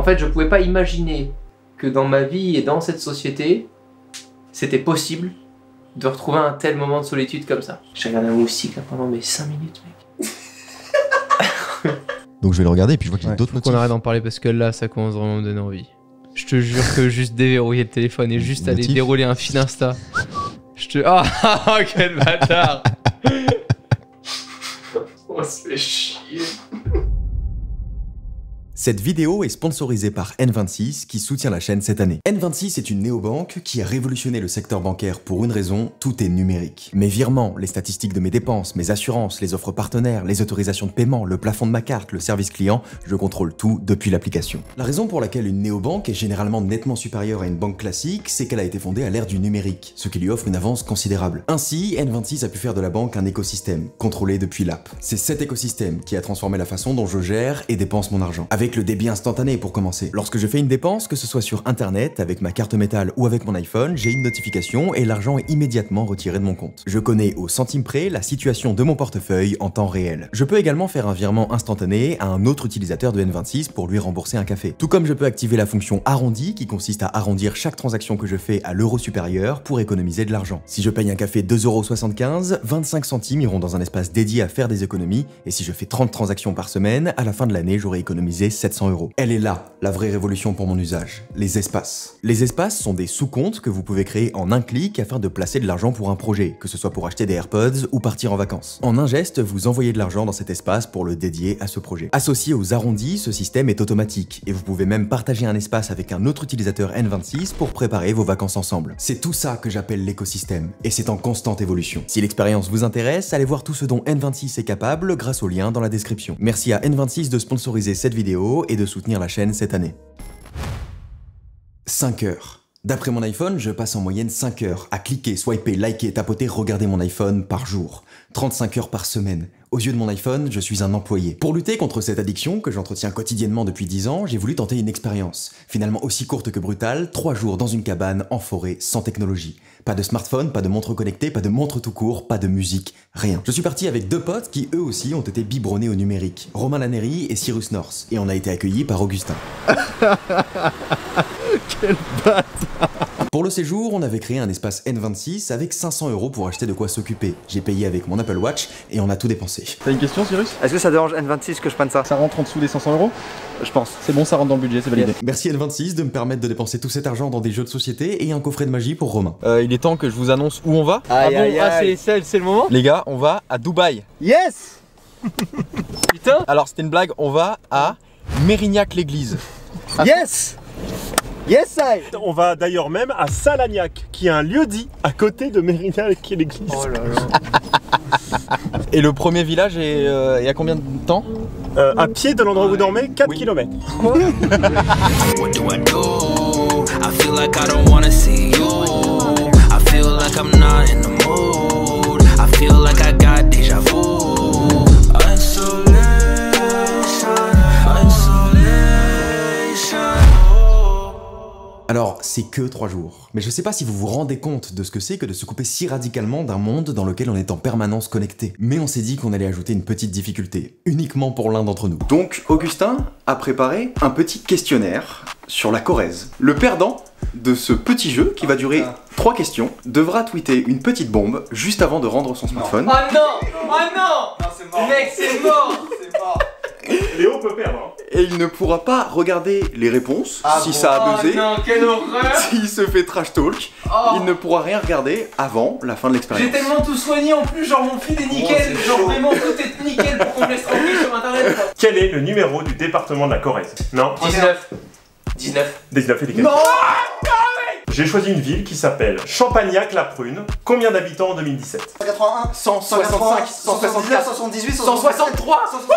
En fait, je pouvais pas imaginer que dans ma vie et dans cette société, c'était possible de retrouver un tel moment de solitude comme ça. J'ai regardé un moustique pendant mes 5 minutes, mec. Donc je vais le regarder et puis je vois qu'il y a d'autres motifs. qu'on arrête d'en parler parce que là, ça commence vraiment à me donner envie. Je te jure que juste déverrouiller le téléphone et juste aller dérouler un fil Insta. Je te. Ah, oh, quel bâtard On se cette vidéo est sponsorisée par N26 qui soutient la chaîne cette année. N26 est une néobanque qui a révolutionné le secteur bancaire pour une raison, tout est numérique. Mes virements, les statistiques de mes dépenses, mes assurances, les offres partenaires, les autorisations de paiement, le plafond de ma carte, le service client, je contrôle tout depuis l'application. La raison pour laquelle une néobanque est généralement nettement supérieure à une banque classique, c'est qu'elle a été fondée à l'ère du numérique, ce qui lui offre une avance considérable. Ainsi, N26 a pu faire de la banque un écosystème, contrôlé depuis l'app. C'est cet écosystème qui a transformé la façon dont je gère et dépense mon argent. Avec le débit instantané pour commencer. Lorsque je fais une dépense, que ce soit sur internet, avec ma carte métal ou avec mon iPhone, j'ai une notification et l'argent est immédiatement retiré de mon compte. Je connais au centime près la situation de mon portefeuille en temps réel. Je peux également faire un virement instantané à un autre utilisateur de N26 pour lui rembourser un café. Tout comme je peux activer la fonction arrondi qui consiste à arrondir chaque transaction que je fais à l'euro supérieur pour économiser de l'argent. Si je paye un café 2,75€, 25 centimes iront dans un espace dédié à faire des économies et si je fais 30 transactions par semaine, à la fin de l'année j'aurai économisé 700 Elle est là, la vraie révolution pour mon usage, les espaces. Les espaces sont des sous-comptes que vous pouvez créer en un clic afin de placer de l'argent pour un projet, que ce soit pour acheter des AirPods ou partir en vacances. En un geste, vous envoyez de l'argent dans cet espace pour le dédier à ce projet. Associé aux arrondis, ce système est automatique, et vous pouvez même partager un espace avec un autre utilisateur N26 pour préparer vos vacances ensemble. C'est tout ça que j'appelle l'écosystème, et c'est en constante évolution. Si l'expérience vous intéresse, allez voir tout ce dont N26 est capable grâce au lien dans la description. Merci à N26 de sponsoriser cette vidéo et de soutenir la chaîne cette année. 5 heures. D'après mon iPhone, je passe en moyenne 5 heures à cliquer, swiper, liker, tapoter, regarder mon iPhone par jour. 35 heures par semaine. Aux yeux de mon iPhone, je suis un employé. Pour lutter contre cette addiction que j'entretiens quotidiennement depuis 10 ans, j'ai voulu tenter une expérience. Finalement aussi courte que brutale, 3 jours dans une cabane, en forêt, sans technologie. Pas de smartphone, pas de montre connectée, pas de montre tout court, pas de musique, rien. Je suis parti avec deux potes qui eux aussi ont été biberonnés au numérique, Romain Laneri et Cyrus Norse. et on a été accueillis par Augustin. Quel bâtard pour le séjour, on avait créé un espace N26 avec 500 euros pour acheter de quoi s'occuper. J'ai payé avec mon Apple Watch et on a tout dépensé. T'as une question, Cyrus Est-ce que ça dérange N26 que je prenne ça Ça rentre en dessous des 500 euros Je pense. C'est bon, ça rentre dans le budget, c'est validé. Merci N26 de me permettre de dépenser tout cet argent dans des jeux de société et un coffret de magie pour Romain. Euh, il est temps que je vous annonce où on va. ah bon, ah, c'est le moment Les gars, on va à Dubaï. Yes Putain Alors c'était une blague, on va à Mérignac l'église. Yes Yes, I On va d'ailleurs même à Salagnac, qui est un lieu-dit à côté de Mérignac qui est l'église. Oh Et le premier village est, il y a combien de temps euh, À pied de l'endroit où vous dormez, 4 km. Alors, c'est que trois jours. Mais je sais pas si vous vous rendez compte de ce que c'est que de se couper si radicalement d'un monde dans lequel on est en permanence connecté. Mais on s'est dit qu'on allait ajouter une petite difficulté, uniquement pour l'un d'entre nous. Donc, Augustin a préparé un petit questionnaire sur la Corrèze. Le perdant de ce petit jeu qui va ah, durer trois questions devra tweeter une petite bombe juste avant de rendre son smartphone. Oh non Oh non, non c'est mort Mec, c'est mort, Léo peut perdre. Hein et il ne pourra pas regarder les réponses ah si ça a oh, buzzé. Oh quelle horreur S'il se fait trash talk, oh. il ne pourra rien regarder avant la fin de l'expérience. J'ai tellement tout soigné en plus, genre mon fils est oh, nickel, genre vraiment tout est nickel pour qu'on me laisse tranquille sur internet. Quel est le numéro du département de la Corrèze Non 19. 19. 19 et des Non j'ai choisi une ville qui s'appelle Champagnac-la-Prune. Combien d'habitants en 2017 181, 165, 179, 178, 163 163.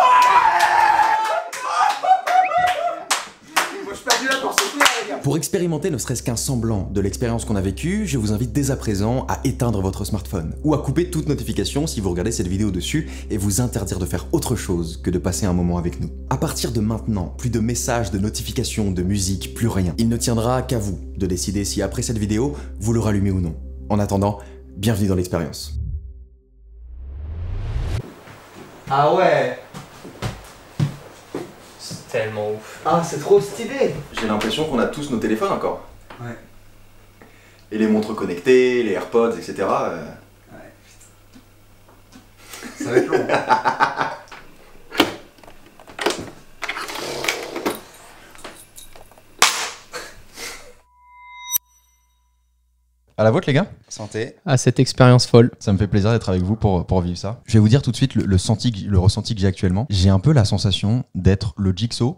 Pour expérimenter ne serait-ce qu'un semblant de l'expérience qu'on a vécue, je vous invite dès à présent à éteindre votre smartphone ou à couper toute notification si vous regardez cette vidéo dessus et vous interdire de faire autre chose que de passer un moment avec nous. À partir de maintenant, plus de messages, de notifications, de musique, plus rien. Il ne tiendra qu'à vous de décider si après cette vidéo, vous le rallumez ou non. En attendant, bienvenue dans l'expérience. Ah ouais tellement ouf. Ah, c'est trop stylé J'ai l'impression qu'on a tous nos téléphones encore. Ouais. Et les montres connectées, les AirPods, etc. Euh. Ouais, putain. Ça va être long. Hein. À la vôtre, les gars. Santé. À ah, cette expérience folle. Ça me fait plaisir d'être avec vous pour, pour vivre ça. Je vais vous dire tout de suite le, ressenti que j'ai actuellement. J'ai un peu la sensation d'être le jigsaw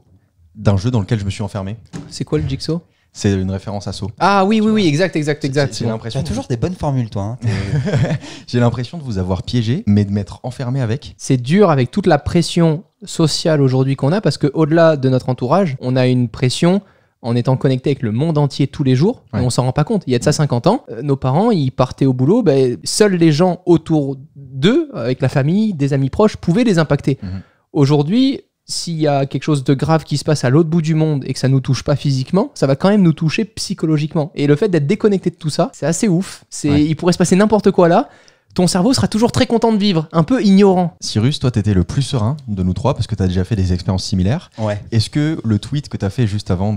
d'un jeu dans lequel je me suis enfermé. C'est quoi le jigsaw c'est une référence à Saw. Ah oui, oui, oui, exact, exact, exact. J'ai l'impression. T'as toujours des bonnes formules, toi. Hein. J'ai l'impression de vous avoir piégé, mais de m'être enfermé avec. C'est dur avec toute la pression sociale aujourd'hui qu'on a, parce que au-delà de notre entourage, on a une pression en étant connecté avec le monde entier tous les jours, on s'en rend pas compte. Il y a de ça 50 ans, euh, nos parents, ils partaient au boulot, ben, seuls les gens autour d'eux, avec la famille, des amis proches, pouvaient les impacter. Mhm. Aujourd'hui, s'il y a quelque chose de grave qui se passe à l'autre bout du monde et que ça ne nous touche pas physiquement, ça va quand même nous toucher psychologiquement. Et le fait d'être déconnecté de tout ça, c'est assez ouf. C'est, il pourrait se passer n'importe quoi là ton cerveau sera toujours très content de vivre, un peu ignorant. Cyrus, toi, t'étais le plus serein de nous trois parce que t'as déjà fait des expériences similaires. Ouais. Est-ce que le tweet que t'as fait juste avant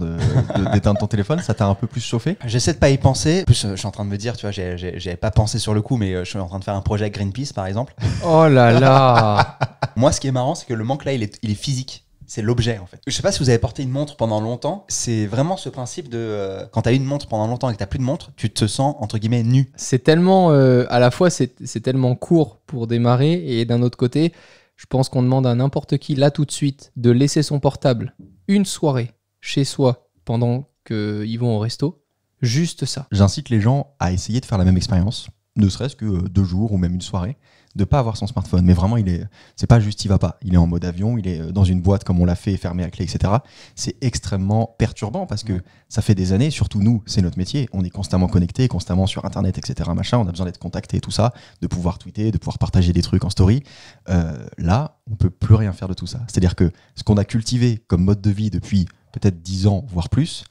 d'éteindre ton téléphone, ça t'a un peu plus chauffé J'essaie de pas y penser. En plus, euh, je suis en train de me dire, tu vois, j'avais pas pensé sur le coup, mais euh, je suis en train de faire un projet Greenpeace, par exemple. Oh là là Moi, ce qui est marrant, c'est que le manque là, il est, il est physique c'est l'objet en fait. Je sais pas si vous avez porté une montre pendant longtemps, c'est vraiment ce principe de euh, quand tu as une montre pendant longtemps et que tu plus de montre, tu te sens entre guillemets nu. C'est tellement, euh, à la fois, c'est tellement court pour démarrer et d'un autre côté, je pense qu'on demande à n'importe qui là tout de suite de laisser son portable une soirée chez soi pendant qu'ils vont au resto. Juste ça. J'incite les gens à essayer de faire la même expérience, ne serait-ce que euh, deux jours ou même une soirée de pas avoir son smartphone. Mais vraiment, il est, c'est pas juste il va pas. Il est en mode avion, il est euh, dans une boîte comme on l'a fait, fermé à clé, etc. C'est extrêmement perturbant parce que ça fait des années, surtout nous, c'est notre métier. On est constamment connecté, constamment sur Internet, etc. Machin. On a besoin d'être contacté, tout ça, de pouvoir tweeter, de pouvoir partager des trucs en story. Euh, là, on peut plus rien faire de tout ça. C'est-à-dire que ce qu'on a cultivé comme mode de vie depuis peut-être 10 ans, voire plus,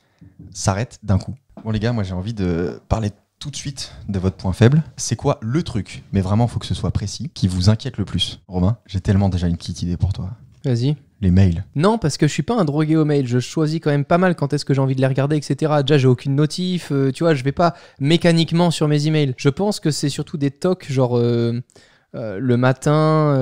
s'arrête d'un coup. Bon les gars, moi j'ai envie de parler de tout de suite de votre point faible. C'est quoi le truc, mais vraiment, il faut que ce soit précis, qui vous inquiète le plus Romain, j'ai tellement déjà une petite idée pour toi. Vas-y. Les mails. Non, parce que je suis pas un drogué aux mails. Je choisis quand même pas mal quand est-ce que j'ai envie de les regarder, etc. Déjà, j'ai aucune notif. Euh, tu vois, je vais pas mécaniquement sur mes emails. Je pense que c'est surtout des tocs, genre. Euh, euh, le matin,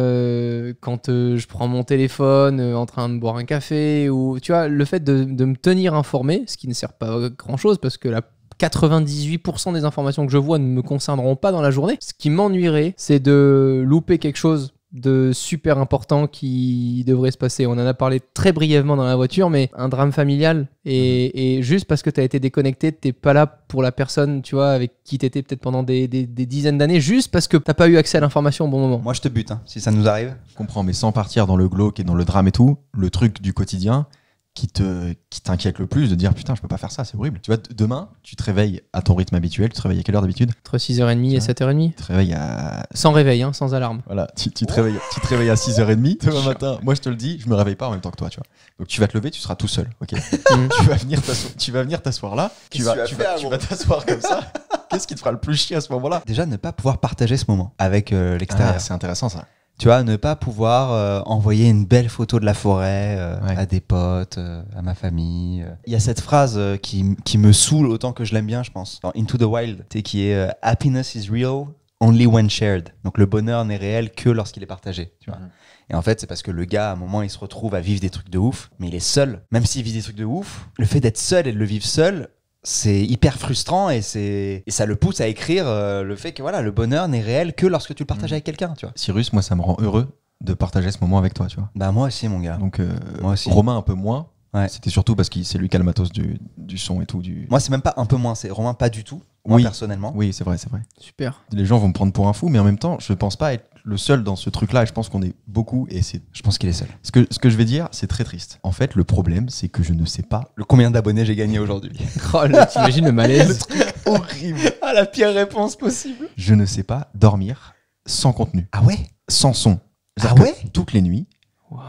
quand je prends mon téléphone en train de boire un café, ou tu vois, le fait de, de, me tenir informé, ce qui ne sert pas grand chose parce que la 98% des informations que je vois ne me concerneront pas dans la journée. Ce qui m'ennuierait, c'est de louper quelque chose de super important qui devrait se passer. On en a parlé très brièvement dans la voiture, mais un drame familial et, mhm. juste parce que tu as été déconnecté, t'es pas là pour la personne, tu vois, avec qui tu étais peut-être pendant des, dizaines d'années, juste parce que t'as pas eu accès à l'information au bon moment. Moi, je te bute, hein, si ça nous arrive. Je comprends, mais sans partir dans le glauque et dans le drame et tout, le truc du quotidien, qui te qui t'inquiète le plus de dire putain je peux pas faire ça c'est horrible tu vois demain tu te réveilles à ton rythme habituel tu te réveilles à quelle heure d'habitude entre 6h30 et 7h30 hein tu te réveilles à sans réveil hein, sans alarme voilà tu, tu te réveilles tu te à 6h30 demain matin moi je te le dis je me réveille pas en même temps que toi tu vois donc tu vas te lever tu seras tout seul ok mm. tu vas venir tu vas venir t'asseoir là tu vas tu vas, t'asseoir comme ça qu'est-ce qui te fera le plus chier à ce moment là déjà ne pas pouvoir partager ce moment avec euh, l'extérieur ah, c'est intéressant ça tu vois, ne pas pouvoir euh, envoyer une belle photo de la forêt euh, à des potes, euh, à ma famille. Il y a cette phrase qui, qui, me saoule autant que je l'aime bien, je pense, dans Into the Wild, qui est Happiness is real, only when shared. Donc le bonheur n'est réel que lorsqu'il est partagé. Tu vois. Mm-hmm. Et en fait, c'est parce que le gars, à un moment, il se retrouve à vivre des trucs de ouf, mais il est seul. Même s'il vit des trucs de ouf, le fait d'être seul et de le vivre seul c'est hyper frustrant et c'est ça le pousse à écrire euh, le fait que voilà le bonheur n'est réel que lorsque tu le partages mm. avec quelqu'un tu vois Cyrus moi ça me rend heureux de partager ce moment avec toi tu vois bah moi aussi mon gars donc euh, moi aussi. Romain un peu moins c'était surtout parce que c'est lui qui a le matos du, son et tout du moi c'est même pas un peu moins c'est Romain pas du tout moi personnellement oui c'est vrai c'est vrai super les gens vont me prendre pour un fou mais en même temps je pense pas être le seul dans ce truc-là, et je pense qu'on est beaucoup, et c'est. Je pense qu'il est seul. Ce que, ce que je vais dire, c'est très triste. En fait, le problème, c'est que je ne sais pas le combien d'abonnés j'ai gagné aujourd'hui. oh, t'imagines le malaise Le truc horrible. Ah, la pire réponse possible. Je ne sais pas dormir sans contenu. Ah ouais Sans son. Ah ouais Toutes les nuits,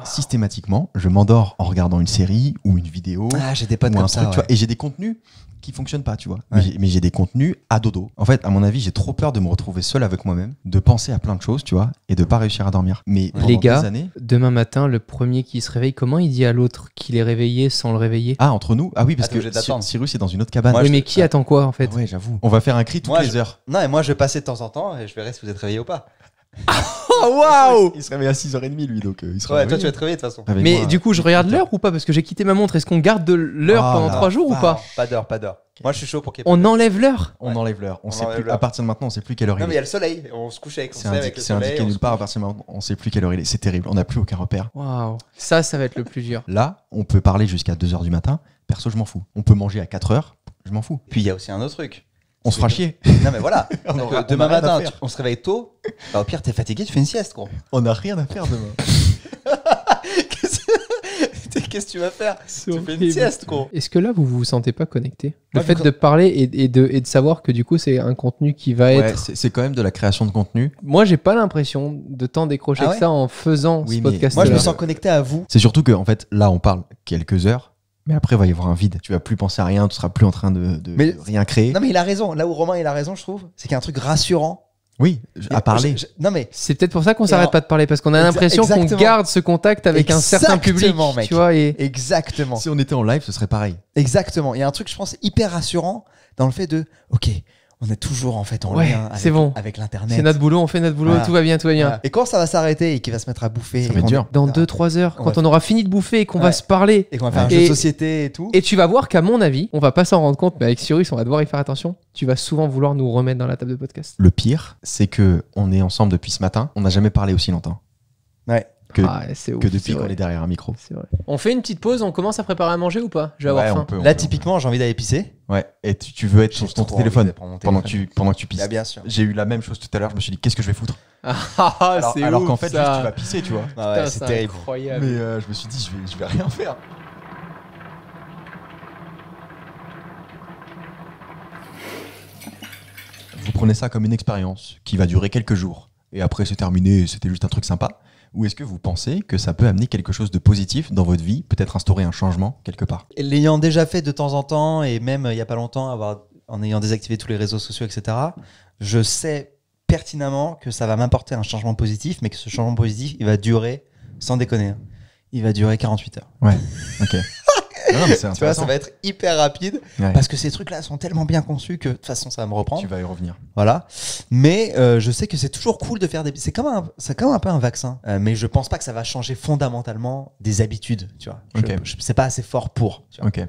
Systématiquement, je m'endors en regardant une série ou une vidéo. Ah, j'ai des potes comme ça. et j'ai des contenus qui fonctionnent pas, tu vois. Mais j'ai des contenus à dodo. En fait, à mon avis, j'ai trop peur de me retrouver seul avec moi-même, de penser à plein de choses, tu vois, et de pas réussir à dormir. Mais les gars, demain matin, le premier qui se réveille, comment il dit à l'autre qu'il est réveillé sans le réveiller Ah, entre nous Ah oui, parce ah, que Cyrus est dans une autre cabane. mais qui ah. attend quoi en fait ah Oui j'avoue. On va faire un cri toutes les heures. Non, et moi je vais passer de temps en temps et je verrai si vous êtes réveillé ou pas. Oh waouh Il se réveille à 6h30 lui donc euh, Ouais, toi tu vas te réveiller de toute façon. Mais du coup, je euh, regarde l'heure ou pas Parce que j'ai quitté ma montre. Est-ce qu'on garde de l'heure ah, pendant 3 jours ou pas Pas d'heure, pas d'heure. Moi je suis chaud pour qu'il On enlève l'heure on enlève l'heure. On sait plus à partir de maintenant, on sait plus quelle heure Non, mais il y a le soleil. On se couche avec, on C'est indiqué, nulle part à partir de maintenant, on sait plus quelle heure il est. C'est terrible, on n'a plus aucun repère. Waouh, ça, ça va être le plus dur. Là, on peut parler jusqu'à 2h du matin. Perso, je m'en fous. On peut manger à 4h, je m'en fous. Puis il y a aussi un autre truc on se fera chier. Non, mais voilà. Euh, demain matin, on se réveille tôt. Bah, au pire, t'es fatigué, tu fais une sieste, gros. On n'a rien à faire demain. Qu'est-ce que tu vas faire Tu fais une sieste, gros. Est-ce que là, vous vous sentez pas connecté Le fait de parler et, et, de, savoir que du coup, c'est un contenu qui va être. C'est quand même de la création de contenu. Moi, j'ai pas l'impression de tant décrocher ah que ça en faisant ce podcast. Moi, je me sens connecté à vous. C'est surtout que, en fait, là, on parle quelques heures mais après, il va y avoir un vide. Tu vas plus penser à rien, tu seras plus en train de, rien créer. Non, mais il a raison. Là où Romain, il a raison, je trouve, c'est qu'il y a un truc rassurant. Oui, à parler. non mais c'est peut-être pour ça qu'on s'arrête pas de parler parce qu'on a l'impression qu'on garde ce contact avec un certain public, tu vois. Exactement. Si on était en live, ce serait pareil. Exactement. Il y a un truc, je pense, hyper rassurant dans le fait de, ok, on est toujours en fait en lien avec, avec l'internet. C'est notre boulot, on fait notre boulot, tout va bien, tout va bien. Et quand ça va s'arrêter et qu'il va se mettre à bouffer, ça va être dur. dans 2-3 heures, quand on aura fini de bouffer et qu'on va se parler, et qu'on va faire un jeu de société et tout. Et tu vas voir qu'à mon avis, on va pas s'en rendre compte, mais avec Cyrus, on va devoir y faire attention. Tu vas souvent vouloir nous remettre dans la table de podcast. Le pire, c'est que on est ensemble depuis ce matin, on n'a jamais parlé aussi longtemps. Ouais. Ah, que, depuis qu'on est derrière un micro. On fait une petite pause, on commence à préparer à manger ou pas Je vais avoir faim. Là, typiquement, j'ai envie d'aller pisser. Ouais, et tu, veux être sur ton téléphone, pendant que tu, pendant pisses. Bah, bien sûr. J'ai eu la même chose tout à l'heure, je me suis dit, qu'est-ce que je vais foutre ah, ah, Alors, alors qu'en fait, tu vas pisser, tu vois. c'est terrible. Incroyable. Mais euh, je me suis dit, je vais, je vais rien faire. Vous prenez ça comme une expérience qui va durer quelques jours. Et après, c'est terminé, c'était juste un truc sympa. Ou est-ce que vous pensez que ça peut amener quelque chose de positif dans votre vie, peut-être instaurer un changement quelque part L'ayant déjà fait de temps en temps, et même euh, il n'y a pas longtemps, en ayant désactivé tous les réseaux sociaux, etc., je sais pertinemment que ça va m'apporter un changement positif, mais que ce changement positif, il va durer, sans déconner, hein, il va durer 48 heures. Ouais, ok. tu vois, ça va être hyper rapide parce que ces trucs-là sont tellement bien conçus que de toute façon, ça va me reprendre. Tu vas y revenir. Voilà. Mais euh, je sais que c'est toujours cool de faire des. C'est comme un, c'est un peu un vaccin. Euh, mais je pense pas que ça va changer fondamentalement des habitudes. Tu vois, c'est pas assez fort pour.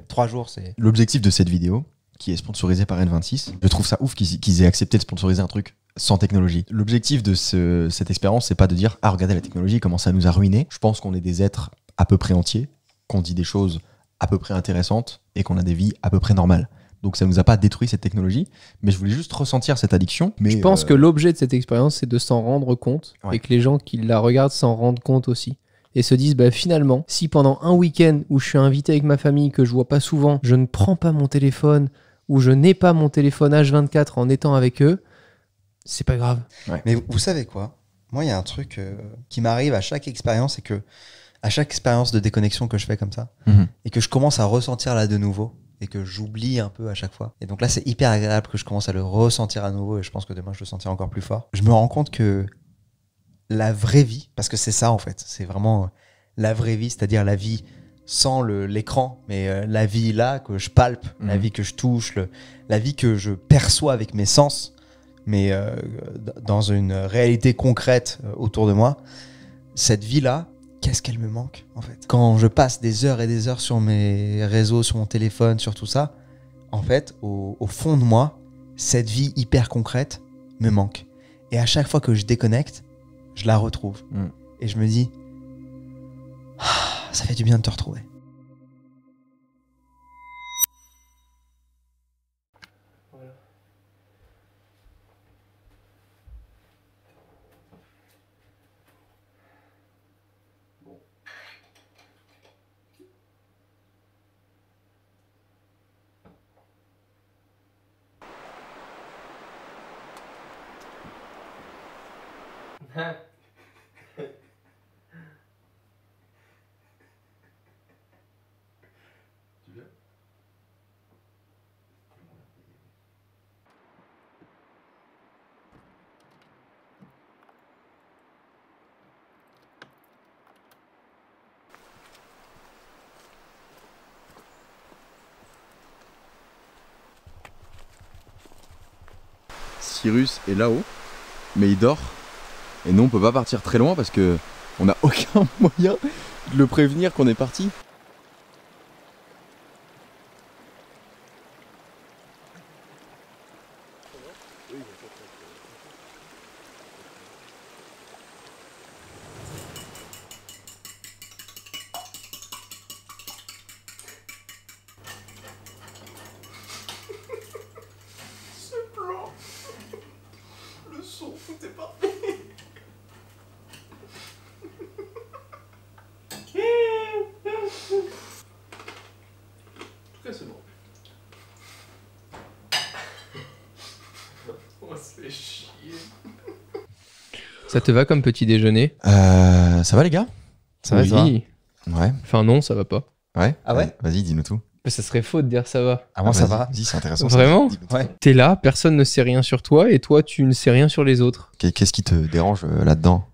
Trois jours, c'est. L'objectif de cette vidéo, qui est sponsorisée par N26. Je trouve ça ouf qu'ils aient accepté de sponsoriser un truc sans technologie. L'objectif de ce, cette expérience, c'est pas de dire ah regardez la technologie comment ça nous a ruiné. Je pense qu'on est des êtres à peu près entiers, qu'on dit des choses à peu près intéressante et qu'on a des vies à peu près normales. Donc ça ne nous a pas détruit cette technologie, mais je voulais juste ressentir cette addiction. je pense euh, que l'objet de cette expérience, c'est de s'en rendre compte et que les gens qui la regardent s'en rendent compte aussi. Et se disent, bah, finalement, si pendant un week-end où je suis invité avec ma famille, que je vois pas souvent, je ne prends pas mon téléphone ou je n'ai pas mon téléphone H24 en étant avec eux, c'est pas grave. Mais vous, savez quoi Moi, il y a un truc euh, qui m'arrive à chaque expérience, c'est que à chaque expérience de déconnexion que je fais comme ça, mhm. et que je commence à ressentir là de nouveau, et que j'oublie un peu à chaque fois. Et donc là, c'est hyper agréable que je commence à le ressentir à nouveau, et je pense que demain, je le sentirai encore plus fort. Je me rends compte que la vraie vie, parce que c'est ça en fait, c'est vraiment euh, la vraie vie, c'est-à-dire la vie sans l'écran, mais euh, la vie là que je palpe, la mhm. vie que je touche, la vie que je perçois avec mes sens, mais euh, dans une réalité concrète autour de moi, cette vie là, qu'est-ce qu'elle me manque en fait Quand je passe des heures et des heures sur mes réseaux, sur mon téléphone, sur tout ça, en fait, au, fond de moi, cette vie hyper concrète me manque. Et à chaque fois que je déconnecte, je la retrouve. Mm. Et je me dis, ah, ça fait du bien de te retrouver. est là-haut, mais il dort. Et nous, on peut pas partir très loin parce que on n'a aucun moyen de le prévenir qu'on est parti. Ça te va comme petit déjeuner euh, Ça va les gars Ça va, Ouais. Enfin non, ça va pas. Ouais. Ah ouais Vas-y, dis-nous tout. ça serait faux de dire ça va. Ah moi ah, ça va. Dis, c'est intéressant. Vraiment ouais. T'es là, personne ne sait rien sur toi et toi tu ne sais rien sur les autres. Qu'est-ce qui te dérange euh, là-dedans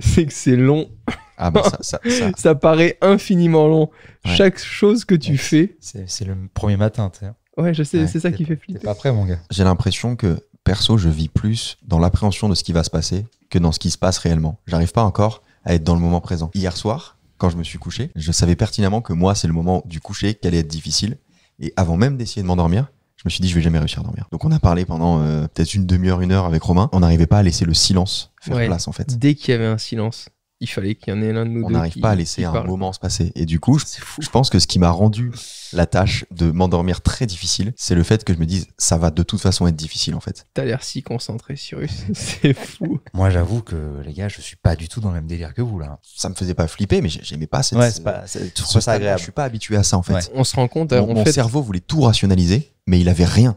C'est que c'est long. Ah bah ça, ça, ça... paraît infiniment long. Chaque chose que tu fais. C'est le premier matin, tu Ouais, je sais, c'est ça qui fait flipper. T'es pas prêt, mon gars. J'ai l'impression que perso, je vis plus dans l'appréhension de ce qui va se passer que dans ce qui se passe réellement. J'arrive pas encore à être dans le moment présent. Hier soir, quand je me suis couché, je savais pertinemment que moi, c'est le moment du coucher qui allait être difficile. Et avant même d'essayer de m'endormir, je me suis dit, je vais jamais réussir à dormir. Donc on a parlé pendant euh, peut-être une demi-heure, une heure avec Romain. On n'arrivait pas à laisser le silence faire place en fait. Dès qu'il y avait un silence, il fallait qu'il y en ait l'un de nous on deux. On n'arrive pas à laisser un moment se passer. Et du coup, je, pense que ce qui m'a rendu la tâche de m'endormir très difficile, c'est le fait que je me dise, ça va de toute façon être difficile en fait. T'as l'air si concentré, Cyrus, c'est fou. Moi, j'avoue que les gars, je suis pas du tout dans le même délire que vous là. Ça me faisait pas flipper, mais j'aimais pas cette. c'est pas, ça euh, agréable. Je suis pas habitué à ça en fait. On se rend compte. Mon, cerveau voulait tout rationaliser, mais il avait rien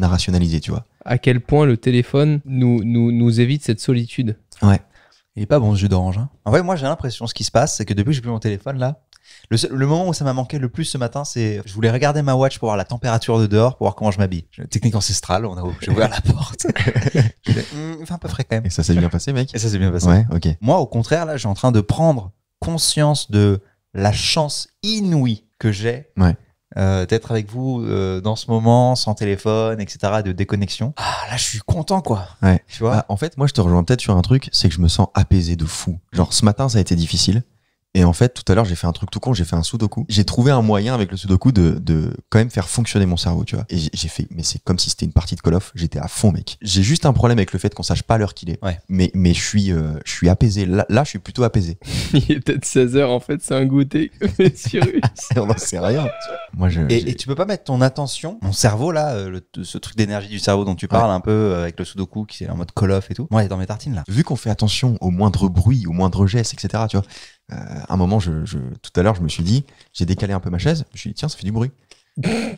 à rationaliser, tu vois. À quel point le téléphone nous, nous évite cette solitude. Ouais. Il est pas bon ce jus d'orange. Hein. En vrai, moi j'ai l'impression, ce qui se passe, c'est que depuis que j'ai plus mon téléphone là, le, moment où ça m'a manqué le plus ce matin, c'est je voulais regarder ma watch pour voir la température de dehors, pour voir comment je m'habille. Technique ancestrale, on a ouvert la porte. Hum, enfin, un peu frais quand même. Et ça s'est bien passé, mec. Et ça s'est bien passé. Ouais, ok. Moi, au contraire, là, j'ai en train de prendre conscience de la chance inouïe que j'ai ouais. Euh, d'être avec vous euh, dans ce moment, sans téléphone, etc., de déconnexion. Ah, là, je suis content, quoi. Tu vois bah, En fait, moi, je te rejoins peut-être sur un truc, c'est que je me sens apaisé de fou. Genre, ce matin, ça a été difficile. Et en fait, tout à l'heure, j'ai fait un truc tout con, j'ai fait un sudoku. J'ai trouvé un moyen avec le sudoku de, de quand même faire fonctionner mon cerveau, tu vois. Et j'ai fait, mais c'est comme si c'était une partie de Call of, j'étais à fond, mec. J'ai juste un problème avec le fait qu'on sache pas l'heure qu'il est. Mais, mais je suis, euh, je suis apaisé. Là, là, je suis plutôt apaisé. Il est peut-être 16h, en fait, c'est un goûter, mais On sait rien, et, tu peux pas mettre ton attention, mon cerveau là, euh, ce truc d'énergie du cerveau dont tu parles un peu euh, avec le sudoku qui est en mode call off et tout. Moi, il est dans mes tartines là. Vu qu'on fait attention au moindre bruit, au moindre geste, etc. Tu vois, euh, un moment, je, tout à l'heure, je me suis dit, j'ai décalé un peu ma chaise. Je me suis dit, tiens, ça fait du bruit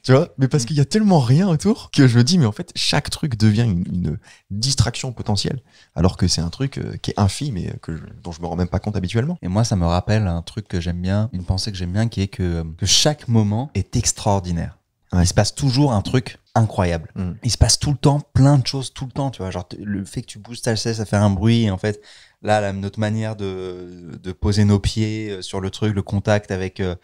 tu vois Mais parce qu'il y a tellement rien autour que je me dis, mais en fait, chaque truc devient une, distraction potentielle. Alors que c'est un truc euh, qui est infime et euh, que je, dont je me rends même pas compte habituellement. Et moi, ça me rappelle un truc que j'aime bien, une pensée que j'aime bien, qui est que, euh, chaque moment est extraordinaire. Il se passe toujours un truc incroyable. Mm. Il se passe tout le temps plein de choses tout le temps, tu vois. Genre le fait que tu bouges ta chaise, ça fait un bruit. en fait, là, notre manière de, poser nos pieds euh, sur le truc, le contact avec euh,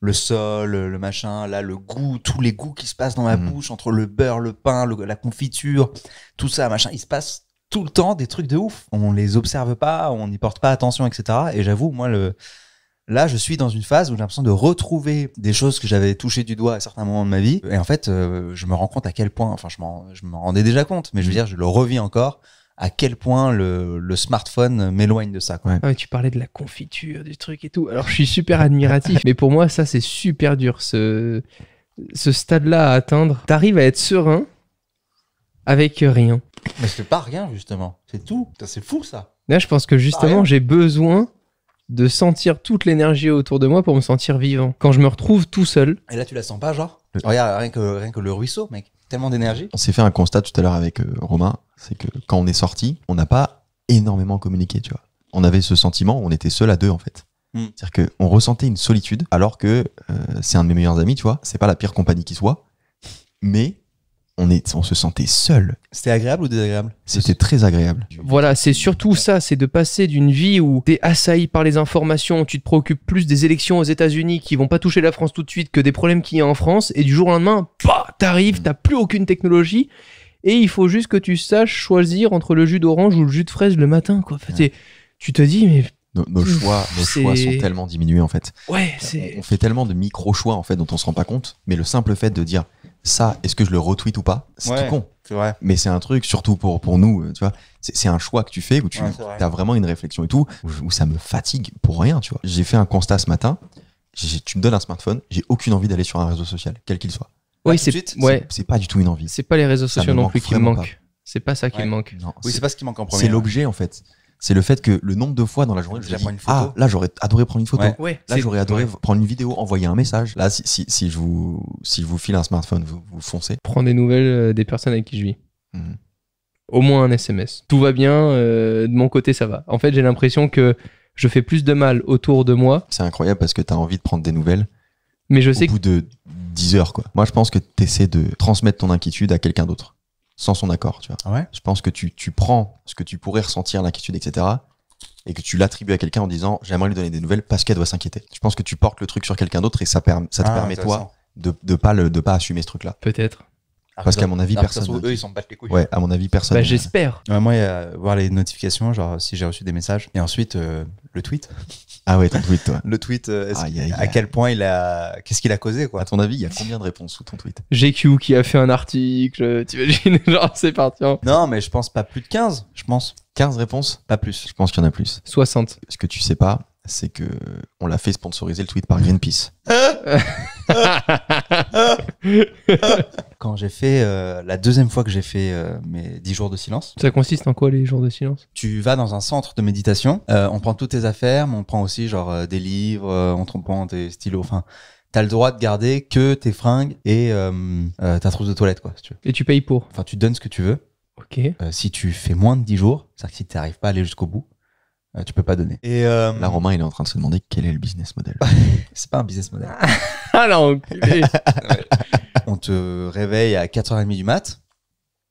le sol, euh, le machin, là, le goût, tous les goûts qui se passent dans ma mhm. bouche entre le beurre, le pain, la confiture, tout ça, machin, il se passe tout le temps des trucs de ouf. On les observe pas, on n'y porte pas attention, etc. Et j'avoue, moi, le, là, je suis dans une phase où j'ai l'impression de retrouver des choses que j'avais touchées du doigt à certains moments de ma vie. Et en fait, je me rends compte à quel point, enfin, je m'en rendais déjà compte, mais je veux mhm. dire, je le revis encore, à quel point le, smartphone m'éloigne de ça. quand ah tu parlais de la confiture, du truc et tout. Alors je suis super admiratif, mais pour moi ça c'est super dur, ce, stade-là à atteindre. T'arrives à être serein avec rien. Mais c'est pas rien justement, c'est tout. C'est fou ça. Là je pense que justement j'ai besoin de sentir toute l'énergie autour de moi pour me sentir vivant. Quand je me retrouve tout seul. Et là tu la sens pas genre Regarde, que, rien que le ruisseau, mec tellement d'énergie. On s'est fait un constat tout à l'heure avec euh, Romain, c'est que quand on est sorti, on n'a pas énormément communiqué, tu vois. On avait ce sentiment, on était seul à deux en fait. Hmm. C'est-à-dire qu'on ressentait une solitude, alors que euh, c'est un de mes meilleurs amis, tu vois. C'est pas la pire compagnie qui soit, mais on, se sentait seul. C'était agréable ou désagréable C'était très agréable. Voilà, c'est surtout ça, c'est de passer d'une vie où t'es assailli par les informations, tu te préoccupes plus des élections aux États-Unis qui vont pas toucher la France tout de suite que des problèmes qu'il y a en France, et du jour au lendemain, bah, t'arrives, t'as plus aucune technologie, et il faut juste que tu saches choisir entre le jus d'orange ou le jus de fraise le matin, quoi. Tu te dis, mais nos, choix, nos choix sont tellement diminués en fait. Ouais, euh, on fait tellement de micro choix en fait dont on se rend pas compte, mais le simple fait de dire ça, est-ce que je le retweet ou pas C'est tout con. Mais c'est un truc, surtout pour, pour nous, tu vois, c'est un choix que tu fais où tu as vraiment une réflexion et tout, où, ça me fatigue pour rien, tu vois. J'ai fait un constat ce matin, tu me donnes un smartphone, j'ai aucune envie d'aller sur un réseau social, quel qu'il soit. Oui, c'est ouais. c'est pas du tout une envie. C'est pas les réseaux sociaux non plus qui me manquent. C'est pas ça qui me manque. oui, c'est pas manque C'est hein. l'objet en fait c'est le fait que le nombre de fois dans la journée, ah, ah là, j'aurais adoré prendre une photo. là, j'aurais adoré prendre une vidéo, envoyer un message. Là, si, je, vous, si vous file un smartphone, vous, vous foncez. Prends des nouvelles euh, des personnes avec qui je vis. Mhm. Au moins un SMS. Tout va bien, euh, de mon côté, ça va. En fait, j'ai l'impression que je fais plus de mal autour de moi. C'est incroyable parce que tu as envie de prendre des nouvelles. Mais je au sais bout de 10 heures, quoi. Moi, je pense que tu essaies de transmettre ton inquiétude à quelqu'un d'autre sans son accord, tu vois. Ah Je pense que tu, prends ce que tu pourrais ressentir, l'inquiétude, etc., et que tu l'attribues à quelqu'un en disant j'aimerais lui donner des nouvelles parce qu'elle doit s'inquiéter. Je pense que tu portes le truc sur quelqu'un d'autre et ça, ça te ah, permet, toi, de ne pas, le, de pas assumer ce truc-là. Peut-être. Ah, parce qu'à mon avis, personne. à mon avis, personne. Bah, j'espère. moi, voir les notifications, genre si j'ai reçu des messages. Et ensuite, euh, le tweet. Ah ouais, ton tweet, toi. le tweet, euh, à quel point il a. Qu'est-ce qu'il a causé, quoi À ton avis, il y a combien de réponses sous ton tweet GQ qui a fait un article, euh, t'imagines Genre, c'est parti. Hein. Non, mais je pense pas plus de 15, je pense. 15 réponses, pas plus. Je pense qu'il y en a plus. 60. Ce que tu sais pas, c'est que on l'a fait sponsoriser le tweet par Greenpeace. Hein hein j'ai fait euh, la deuxième fois que j'ai fait euh, mes 10 jours de silence. Ça consiste en quoi les jours de silence Tu vas dans un centre de méditation, euh, on prend toutes tes affaires, mais on prend aussi genre des livres, on te prend des stylos, enfin t'as le droit de garder que tes fringues et ta trousse de toilette quoi Et tu payes pour Enfin tu donnes ce que tu veux. OK. si tu fais moins de 10 jours, c'est-à-dire que si tu n'arrives pas à aller jusqu'au bout, tu peux pas donner. Et la là, Romain, il est en train de se demander quel est le business model. c'est pas un business model. ah, ah non, on te réveille à 4h30 du mat,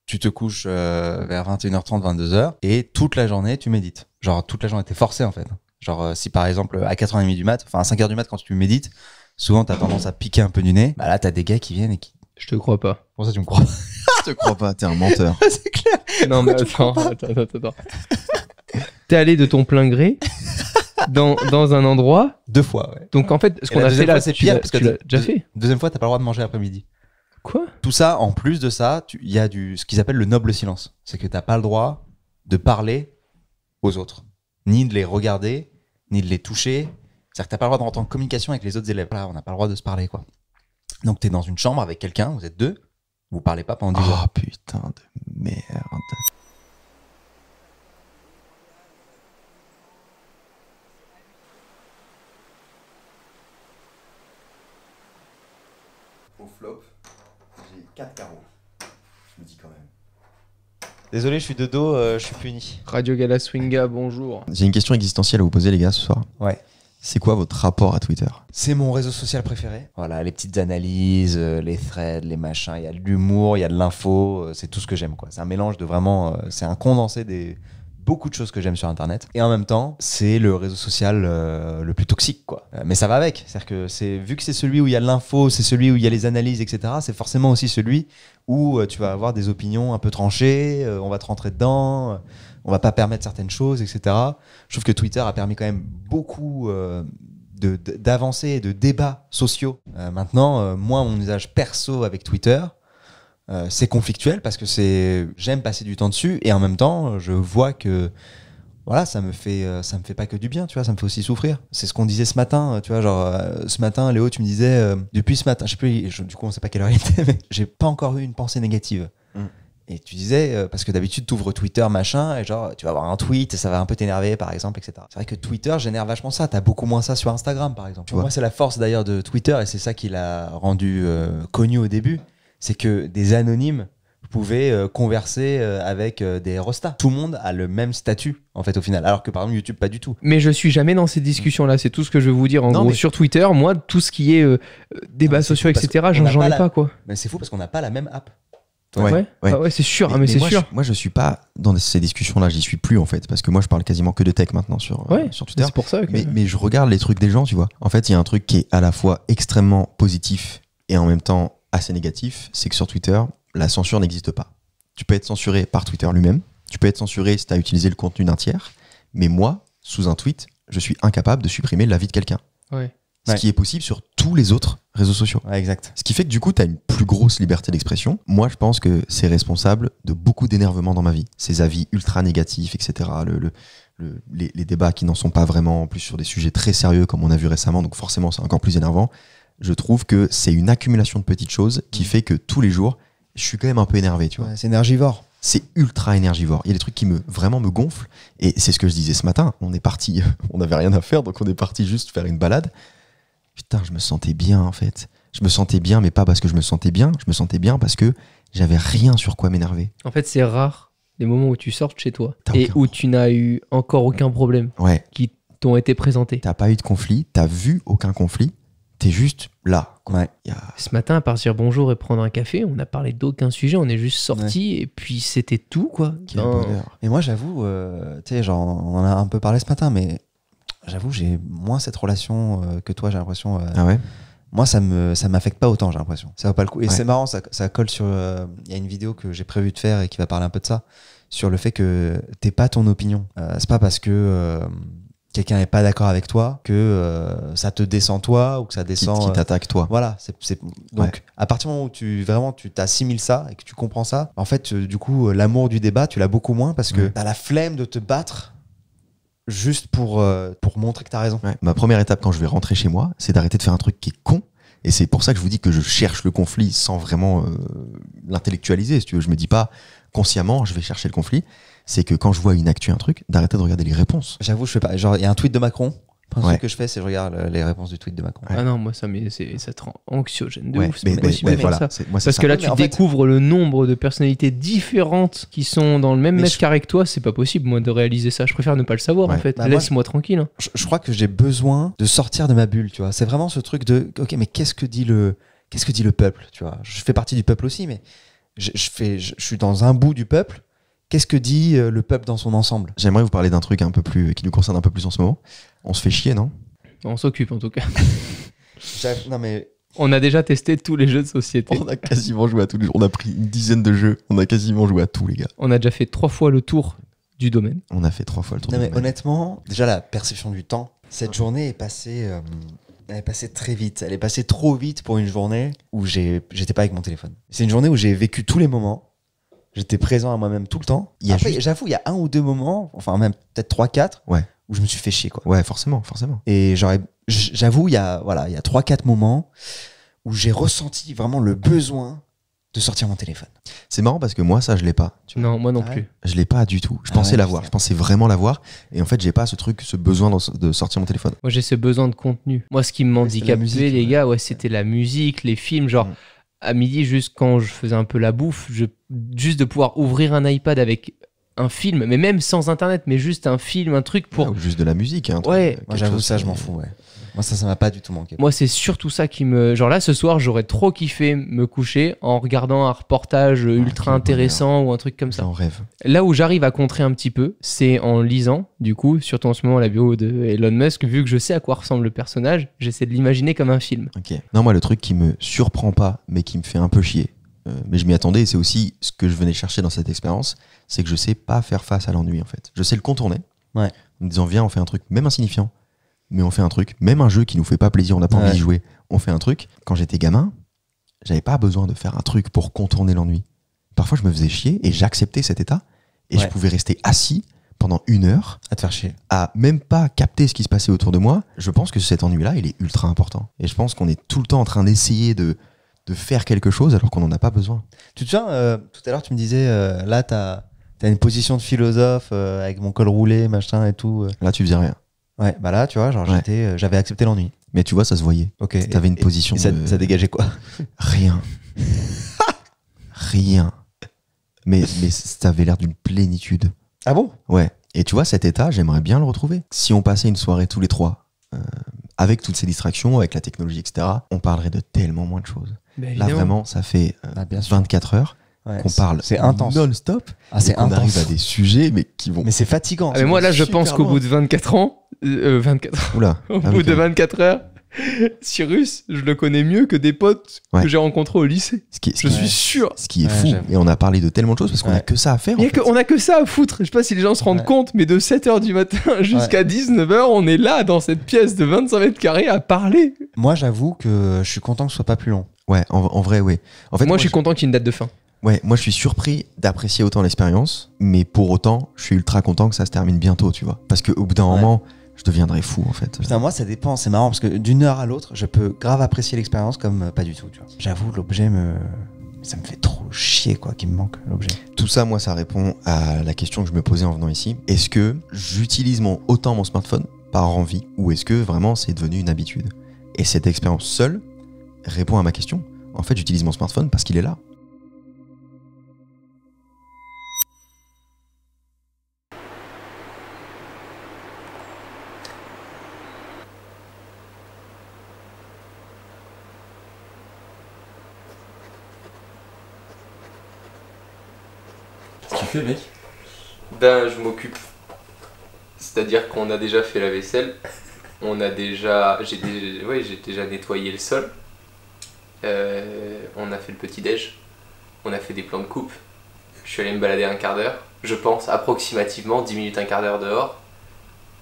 tu te couches euh, vers 21h30, 22h, et toute la journée, tu médites. Genre, toute la journée, t'es forcé, en fait. Genre, euh, si par exemple, à 4h30 du mat, enfin à 5h du mat, quand tu médites, souvent, t'as tendance à piquer un peu du nez. Bah là, t'as des gars qui viennent et qui... Je te crois pas. Pour ça, tu me crois Je te crois pas, t'es un menteur. C'est clair. Non, mais attends, attends, attends, t'es allé de ton plein gré dans, un endroit. Deux fois, ouais. Donc en fait, ce qu'on a fait là, c'est pire parce que tu déjà fait. Deuxième fois, t'as pas le droit de manger après-midi. Quoi Tout ça, en plus de ça, il y a du, ce qu'ils appellent le noble silence. C'est que tu pas le droit de parler aux autres, ni de les regarder, ni de les toucher. C'est-à-dire que tu pas le droit rentrer en communication avec les autres élèves. Là, on n'a pas le droit de se parler, quoi. Donc, tu es dans une chambre avec quelqu'un, vous êtes deux, vous parlez pas pendant 10 Oh ah, putain de merde. 4 carreaux. Je me dis quand même. Désolé, je suis de dos, euh, je suis puni. Radio Gala Swinga, bonjour. J'ai une question existentielle à vous poser, les gars, ce soir. Ouais. C'est quoi votre rapport à Twitter C'est mon réseau social préféré. Voilà, les petites analyses, euh, les threads, les machins, il y a de l'humour, il y a de l'info, euh, c'est tout ce que j'aime quoi. C'est un mélange de vraiment c'est un condensé des beaucoup de choses que j'aime sur Internet. Et en même temps, c'est le réseau social euh, le plus toxique, quoi. Euh, mais ça va avec. C'est-à-dire que c'est, vu que c'est celui où il y a l'info, c'est celui où il y a les analyses, etc., c'est forcément aussi celui où euh, tu vas avoir des opinions un peu tranchées, on va te rentrer dedans, on va pas permettre certaines choses, etc. Je trouve que Twitter a permis quand même beaucoup d'avancées et de débats sociaux. maintenant, euh, moi, mon usage perso avec Twitter, euh, c'est conflictuel parce que c'est j'aime passer du temps dessus et en même temps je vois que voilà ça me fait euh, ça me fait pas que du bien tu vois ça me fait aussi souffrir c'est ce qu'on disait ce matin tu vois genre euh, ce matin Léo tu me disais depuis ce matin je sais du coup on sait pas quelle heure il était mais j'ai pas encore eu une pensée négative mm. et tu disais parce que d'habitude t'ouvres Twitter machin et genre tu vas avoir un tweet et ça va un peu t'énerver par exemple etc c'est vrai que Twitter génère vachement ça t'as beaucoup moins ça sur Instagram par exemple moi c'est la force d'ailleurs de Twitter et c'est ça qui l'a rendu connu au début c'est que des anonymes pouvaient euh, converser euh, avec euh, des rostas. Tout le monde a le même statut, en fait, au final. Alors que par exemple, YouTube, pas du tout. Mais je suis jamais dans ces discussions-là. C'est tout ce que je veux vous dire. En gros, sur Twitter, moi, tout ce qui est débats sociaux, etc., j'en ai pas, quoi. Mais c'est fou parce qu'on n'a pas la même app. Ouais, ah c'est sûr, mais, ah, c'est sûr. moi, je suis pas dans ces discussions-là, j'y suis plus en fait, parce que moi, je parle quasiment que de tech maintenant sur, Twitter. pour ça. mais, je regarde les trucs des gens, tu vois. En fait, il y a un truc qui est à la fois extrêmement positif et en même temps assez négatif, c'est que sur Twitter, la censure n'existe pas. Tu peux être censuré par Twitter lui-même, tu peux être censuré si tu as utilisé le contenu d'un tiers, mais moi, sous un tweet, je suis incapable de supprimer l'avis de quelqu'un. Ce qui est possible sur tous les autres réseaux sociaux. exact. Ce qui fait que du coup, tu as une plus grosse liberté d'expression. Moi, je pense que c'est responsable de beaucoup d'énervement dans ma vie. Ces avis ultra négatifs, etc. Le, les, les, débats qui n'en sont pas vraiment, en plus sur des sujets très sérieux, comme on a vu récemment, donc forcément, c'est encore plus énervant je trouve que c'est une accumulation de petites choses qui mm. fait que tous les jours, je suis quand même un peu énervé, tu vois. c'est énergivore. C'est ultra énergivore. Il y a des trucs qui me vraiment me gonflent. Et c'est ce que je disais ce matin. On est parti, on n'avait rien à faire, donc on est parti juste faire une balade. Putain, je me sentais bien en fait. Je me sentais bien, mais pas parce que je me sentais bien. Je me sentais bien parce que j'avais rien sur quoi m'énerver. En fait, c'est rare les moments où tu sors chez toi et où tu n'as eu encore aucun problème qui t'ont été présentés. T'as pas eu de conflit, t'as vu aucun conflit t'es juste là. Ouais, Ce matin, à partir bonjour et prendre un café, on n'a parlé d'aucun sujet, on est juste sorti et puis c'était tout quoi. Et moi, j'avoue, euh, tu sais, genre, on en a un peu parlé ce matin, mais j'avoue, j'ai moins cette relation euh, que toi, j'ai l'impression. Euh, ah ouais moi, ça me ça m'affecte pas autant, j'ai l'impression. Ça vaut pas le coup. Et c'est marrant, ça, ça, colle sur. Il y a une vidéo que j'ai prévu de faire et qui va parler un peu de ça, sur le fait que t'es pas ton opinion. c'est pas parce que quelqu'un n'est pas d'accord avec toi, que euh, ça te descend toi ou que ça descend. Qui, euh, t'attaque toi. voilà. c'est Donc, à partir du moment où tu vraiment tu t'assimiles ça et que tu comprends ça, en fait, euh, du coup, l'amour du débat, tu l'as beaucoup moins parce que tu la flemme de te battre juste pour, pour montrer que tu as raison. Ma première étape quand je vais rentrer chez moi, c'est d'arrêter de faire un truc qui est con et c'est pour ça que je vous dis que je cherche le conflit sans vraiment l'intellectualiser. je me dis pas, consciemment, je vais chercher le conflit, c'est que quand je vois une actu, un truc, d'arrêter de regarder les réponses. J'avoue, je fais pas. Genre, il y a un tweet de Macron. ce que je fais, c'est je regarde euh, les réponses du tweet de Macron. Ah non, moi ça, mais ça te rend anxiogène de ouf. Mais, ça. Parce que là, tu découvres le nombre de personnalités différentes qui sont dans le même mètre carré que toi. C'est pas possible, moi, de réaliser ça. Je préfère ne pas le savoir, en fait. Bah, Laisse-moi tranquille. Hein. Je, je, crois que j'ai besoin de sortir de ma bulle, tu vois. C'est vraiment ce truc de, ok, mais qu'est-ce que dit le, qu'est-ce que dit le peuple, tu vois. Je fais partie du peuple aussi, mais je, fais, je, suis dans un bout du peuple. Qu'est-ce que dit euh, le peuple dans son ensemble J'aimerais vous parler d'un truc un peu plus euh, qui nous concerne un peu plus en ce moment. On se fait chier, non On s'occupe en tout cas. mais on a déjà testé tous les jeux de société. On a quasiment joué à tous les jeux. On a pris une dizaine de jeux. On a quasiment joué à tous les gars. On a déjà fait trois fois le tour du domaine. On a fait trois fois le tour. Non du mais domaine. honnêtement, déjà la perception du temps. Cette journée est passée. Euh, elle est passée très vite. Elle est passée trop vite pour une journée où j'étais pas avec mon téléphone. C'est une journée où j'ai vécu tous les moments. J'étais présent à moi-même tout le temps. J'avoue, il y a un ou deux moments, enfin même peut-être trois, quatre, où je me suis fait chier. Quoi. Ouais, forcément, forcément. Et j'aurais, j'avoue, il y a voilà, il y a trois, quatre moments où j'ai ressenti vraiment le besoin de sortir mon téléphone. C'est marrant parce que moi, ça, je l'ai pas. Non, moi non ah plus. Je l'ai pas du tout. Je ah pensais l'avoir. Je pensais vraiment l'avoir. Et en fait, j'ai pas ce truc, ce besoin de sortir mon téléphone. Moi, j'ai ce besoin de contenu. Moi, ce qui m'handicapait, ouais, les gars, ouais, c'était la musique, les films. Genre, mm. à midi, juste quand je faisais un peu la bouffe, je... juste de pouvoir ouvrir un iPad avec un film, mais même sans internet, mais juste un film, un truc pour. juste de la musique. Hein, truc, ouais, euh, moi, j'avoue, ça, je m'en fous, ouais. Moi, ça, ça m'a pas du tout manqué. Moi, c'est surtout ça qui me. Genre là, ce soir, j'aurais trop kiffé me coucher en regardant un reportage ah, ultra intéressant ou un truc comme ça. En rêve. Là où j'arrive à contrer un petit peu, c'est en lisant, du coup, surtout en ce moment, la bio de Elon Musk. Vu que je sais à quoi ressemble le personnage, j'essaie de l'imaginer comme un film. Ok. Non, moi, le truc qui me surprend pas, mais qui me fait un peu chier, euh, mais je m'y attendais et c'est aussi ce que je venais chercher dans cette expérience, c'est que je sais pas faire face à l'ennui, en fait. Je sais le contourner. Ouais. En me disant, viens, on fait un truc, même insignifiant mais on fait un truc. Même un jeu qui nous fait pas plaisir, on n'a pas envie de jouer, on fait un truc. Quand j'étais gamin, j'avais pas besoin de faire un truc pour contourner l'ennui. Parfois, je me faisais chier et j'acceptais cet état et je pouvais rester assis pendant une heure à te faire chier, à même pas capter ce qui se passait autour de moi. Je pense que cet ennui-là, il est ultra important. Et je pense qu'on est tout le temps en train d'essayer de faire quelque chose alors qu'on n'en a pas besoin. Tu te souviens, euh, tout à l'heure, tu me disais, euh, là, tu as, une position de philosophe euh, avec mon col roulé, machin et tout. Là, tu faisais rien. Ouais, bah là, tu vois, genre, j'étais, euh, j'avais accepté l'ennui. Mais tu vois, ça se voyait. Ok. T'avais une position. ça, dégageait quoi Rien. Rien. Mais, mais avait l'air d'une plénitude. Ah bon Ouais. Et tu vois, cet état, j'aimerais bien le retrouver. Si on passait une soirée tous les trois, euh, avec toutes ces distractions, avec la technologie, etc., on parlerait de tellement moins de choses. Là, vraiment, ça fait 24 euh, bah, heures. qu'on parle c'est non-stop ah, c'est on arrive à des sujets mais qui vont mais c'est fatigant ah, mais moi là je pense qu'au bout de 24 ans 24 euh, euh, au ah, bout de 24 heures, Cyrus, je le connais mieux que des potes que j'ai rencontrés au lycée. je suis sûr. Ce qui est fou. Et on a parlé de tellement de choses parce qu'on a que ça à faire. On a que ça à foutre. Je sais pas si les gens se rendent compte, mais de 7h du matin jusqu'à 19h, on est là dans cette pièce de 25 mètres carrés à parler. Moi, j'avoue que je suis content que ce soit pas plus long. Ouais, en, vrai, oui. moi, je suis content qu'il y ait une date de fin. Ouais, moi je suis surpris d'apprécier autant l'expérience, mais pour autant, je suis ultra content que ça se termine bientôt, tu vois. Parce qu'au bout d'un moment, je deviendrais fou en fait. Putain, moi ça dépend, c'est marrant parce que d'une heure à l'autre, je peux grave apprécier l'expérience comme euh, pas du tout. J'avoue, l'objet me. Ça me fait trop chier quoi, qu'il me manque l'objet. Tout ça, moi, ça répond à la question que je me posais en venant ici. Est-ce que j'utilise mon, autant mon smartphone par envie ou est-ce que vraiment c'est devenu une habitude Et cette expérience seule répond à ma question. En fait, j'utilise mon smartphone parce qu'il est là. Ben, je m'occupe. C'est-à-dire qu'on a déjà fait la vaisselle, on a déjà, j'ai déjà, j'ai déjà nettoyé le sol, euh, on a fait le petit déj, on a fait des plans de coupe. Je suis allé me balader un quart d'heure, je pense approximativement 10 minutes, un quart d'heure dehors.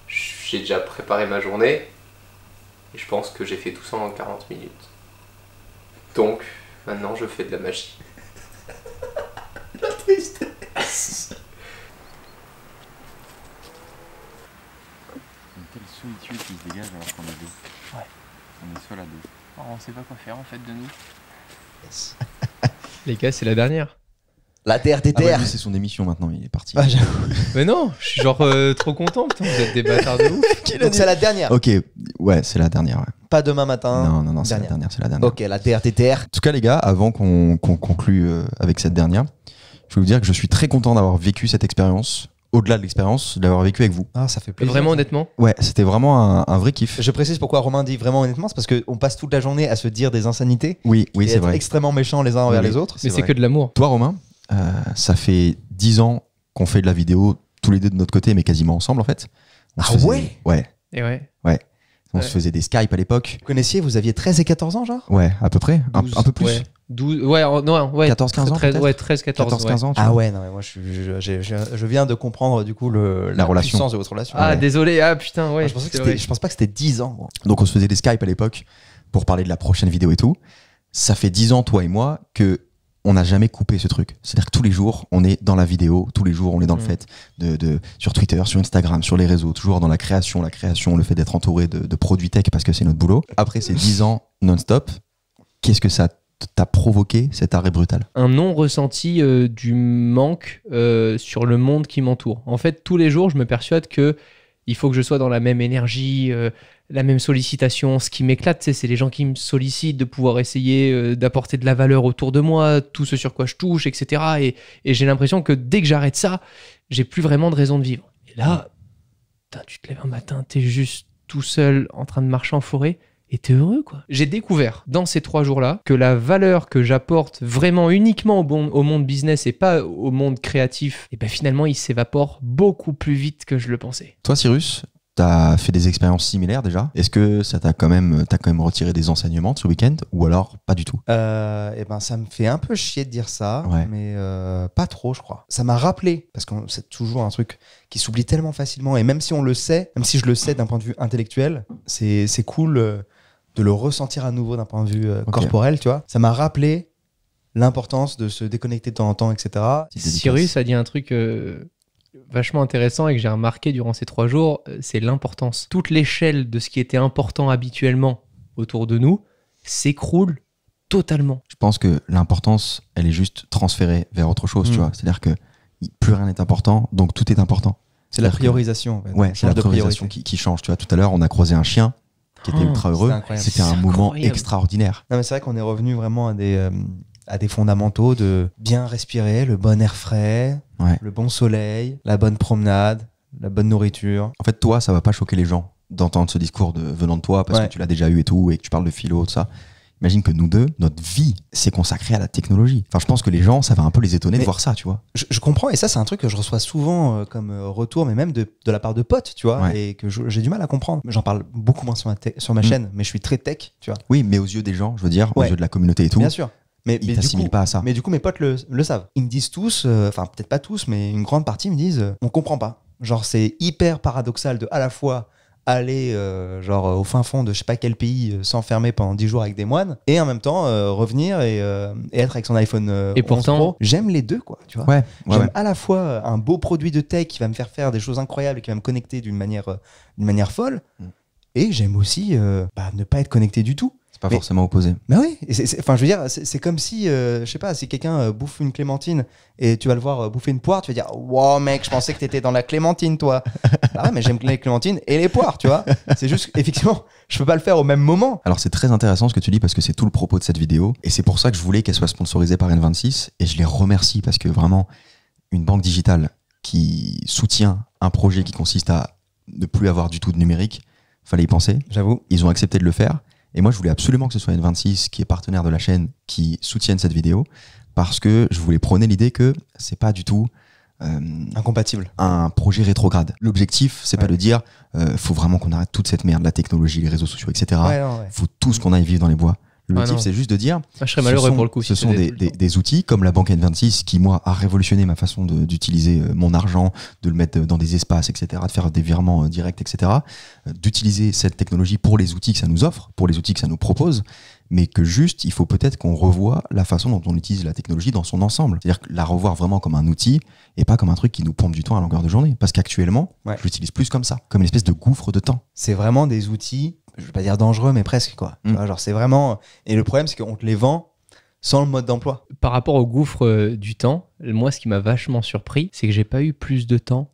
J'ai déjà préparé ma journée, et je pense que j'ai fait tout ça en 40 minutes. Donc, maintenant je fais de la magie. On est la deux. Oh, on sait pas quoi faire en fait de nous. Yes. Les gars, c'est la dernière. La terre des ah terres. c'est son émission maintenant, il est parti. Ah, mais non, je suis genre euh, trop content, putain, vous êtes des bâtards de ouf. Donc c'est la dernière. Ok, ouais, c'est la dernière. Pas demain matin. Non, non, non, c'est la dernière, c'est la dernière. Ok, la terre des En tout cas, les gars, avant qu'on conclue euh, avec cette dernière, je vais vous dire que je suis très content d'avoir vécu cette expérience au-delà de l'expérience, d'avoir vécu avec vous. Ah, ça fait plaisir. Vraiment honnêtement Ouais, c'était vraiment un, vrai kiff. Je précise pourquoi Romain dit vraiment honnêtement, c'est parce qu'on passe toute la journée à se dire des insanités. Oui, oui, c'est vrai. extrêmement méchants les uns envers les autres. Mais c'est que de l'amour. Toi, Romain, euh, ça fait 10 ans qu'on fait de la vidéo tous les deux de notre côté, mais quasiment ensemble en fait. ah ouais Ouais. Et ouais. Ouais. On se faisait des Skype à l'époque. Vous connaissiez, vous aviez 13 et 14 ans, genre Ouais, à peu près. un, peu plus. 12, ah ouais, non, ouais, 14, 15 ans. ouais, 13, 14, 14 15 ans. Ah ouais, non, moi, je, je, viens de comprendre du coup le, la, relation. de votre relation. Ah, désolé, ah putain, ouais. Ah, je, pensais je pense pas que c'était 10 ans. Donc, on se faisait des Skype à l'époque pour parler de la prochaine vidéo et tout. Ça fait 10 ans, toi et moi, que on n'a jamais coupé ce truc. C'est-à-dire que tous les jours, on est dans la vidéo, tous les jours, on est dans le mm. fait de, de, sur Twitter, sur Instagram, sur les réseaux, toujours dans la création, la création, le fait d'être entouré de, de produits tech parce que c'est notre boulot. Après ces 10 ans non-stop, qu'est-ce que ça t'a provoqué cet arrêt brutal Un non ressenti euh, du manque euh, sur le monde qui m'entoure. En fait, tous les jours, je me persuade que il faut que je sois dans la même énergie, euh, la même sollicitation. Ce qui m'éclate, c'est les gens qui me sollicitent de pouvoir essayer d'apporter de la valeur autour de moi, tout ce sur quoi je touche, etc. Et, et j'ai l'impression que dès que j'arrête ça, j'ai plus vraiment de raison de vivre. Et là, tu te lèves un matin, t'es juste tout seul en train de marcher en forêt et heureux quoi. J'ai découvert dans ces trois jours-là que la valeur que j'apporte vraiment uniquement au, monde business et pas au monde créatif, et eh ben finalement il s'évapore beaucoup plus vite que je le pensais. Toi Cyrus, T'as fait des expériences similaires déjà Est-ce que ça t'a quand même, t'as quand même retiré des enseignements de ce week-end ou alors pas du tout euh, eh ben, ça me fait un peu chier de dire ça, mais euh, pas trop, je crois. Ça m'a rappelé parce que c'est toujours un truc qui s'oublie tellement facilement et même si on le sait, même si je le sais d'un point de vue intellectuel, c'est cool euh, de le ressentir à nouveau d'un point de vue euh, corporel, tu vois. Ça m'a rappelé l'importance de se déconnecter de temps en temps, etc. Cyrus a dit un truc euh, vachement intéressant et que j'ai remarqué durant ces trois jours, euh, c'est l'importance. Toute l'échelle de ce qui était important habituellement autour de nous s'écroule totalement. Je pense que l'importance, elle est juste transférée vers autre chose, tu mm. vois. C'est-à-dire que plus rien n'est important, donc tout est important. C'est la priorisation. Ouais, c'est la priorisation qui, qui, change. Tu vois, tout à l'heure, on a croisé un chien qui était oh, ultra heureux. C'était un moment extraordinaire. c'est vrai qu'on est revenu vraiment à des, euh, à des fondamentaux de bien respirer, le bon air frais, le bon soleil, la bonne promenade, la bonne nourriture. En fait, toi, ça va pas choquer les gens d'entendre ce discours de, venant de toi parce que tu l'as déjà eu et tout et que tu parles de philo, tout ça. Imagine que nous deux, notre vie c'est consacrée à la technologie. Enfin, je pense que les gens, ça va un peu les étonner de voir ça, tu vois. Je, comprends, et ça, c'est un truc que je reçois souvent euh, comme euh, retour, mais même de, la part de potes, tu vois, et que j'ai du mal à comprendre. J'en parle beaucoup moins sur ma, mm. chaîne, mais je suis très tech, tu vois. Oui, mais aux yeux des gens, je veux dire, aux yeux de la communauté et tout. Bien sûr. Mais, ils mais pas à ça. Mais du coup, mes potes le, savent. Ils me disent tous, euh, enfin, peut-être pas tous, mais une grande partie me disent, on comprend pas. Genre, c'est hyper paradoxal de à la fois aller euh, genre au fin fond de je sais pas quel pays euh, s'enfermer pendant 10 jours avec des moines et en même temps euh, revenir et, être avec son iPhone et pourtant j'aime les deux quoi tu vois j'aime à la fois un beau produit de tech qui va me faire faire des choses incroyables et qui va me connecter d'une manière d'une manière folle mm. et j'aime aussi bah, ne pas être connecté du tout pas forcément opposé. Mais oui, enfin, je veux dire, c'est comme si, euh, je sais pas, si quelqu'un euh, bouffe une clémentine et tu vas le voir euh, bouffer une poire, tu vas dire, wow, mec, je pensais que t'étais dans la clémentine, toi. Ah ouais, mais j'aime les clémentines et les poires, tu vois. C'est juste, effectivement, je peux pas le faire au même moment. Alors, c'est très intéressant ce que tu dis parce que c'est tout le propos de cette vidéo et c'est pour ça que je voulais qu'elle soit sponsorisée par N26 et je les remercie parce que vraiment, une banque digitale qui soutient un projet qui consiste à ne plus avoir du tout de numérique, fallait y penser. J'avoue. Ils ont accepté de le faire. Et moi, je voulais absolument que ce soit N26 qui est partenaire de la chaîne qui soutienne cette vidéo parce que je voulais prôner l'idée que c'est pas du tout euh, incompatible un projet rétrograde. L'objectif, c'est pas de dire euh, faut vraiment qu'on arrête toute cette merde, la technologie, les réseaux sociaux, etc. Ouais, Faut tout ce qu'on aille vivre dans les bois. Le ah c'est juste de dire. que ah, malheureux pour le coup. ce sont des, outils comme la banque N26 qui, moi, a révolutionné ma façon d'utiliser euh, mon argent, de le mettre dans des espaces, etc., de faire des virements euh, directs, etc. Euh, d'utiliser cette technologie pour les outils que ça nous offre, pour les outils que ça nous propose, mais que juste, il faut peut-être qu'on revoie la façon dont on utilise la technologie dans son ensemble. C'est-à-dire la revoir vraiment comme un outil et pas comme un truc qui nous pompe du temps à longueur de journée. Parce qu'actuellement, je l'utilise plus comme ça, comme une espèce de gouffre de temps. C'est vraiment des outils je veux pas dire dangereux, mais presque quoi. Mm. c'est vraiment. Et le problème, c'est qu'on te les vend sans le mode d'emploi. Par rapport au gouffre euh, du temps, moi, ce qui m'a vachement surpris, c'est que j'ai pas eu plus de temps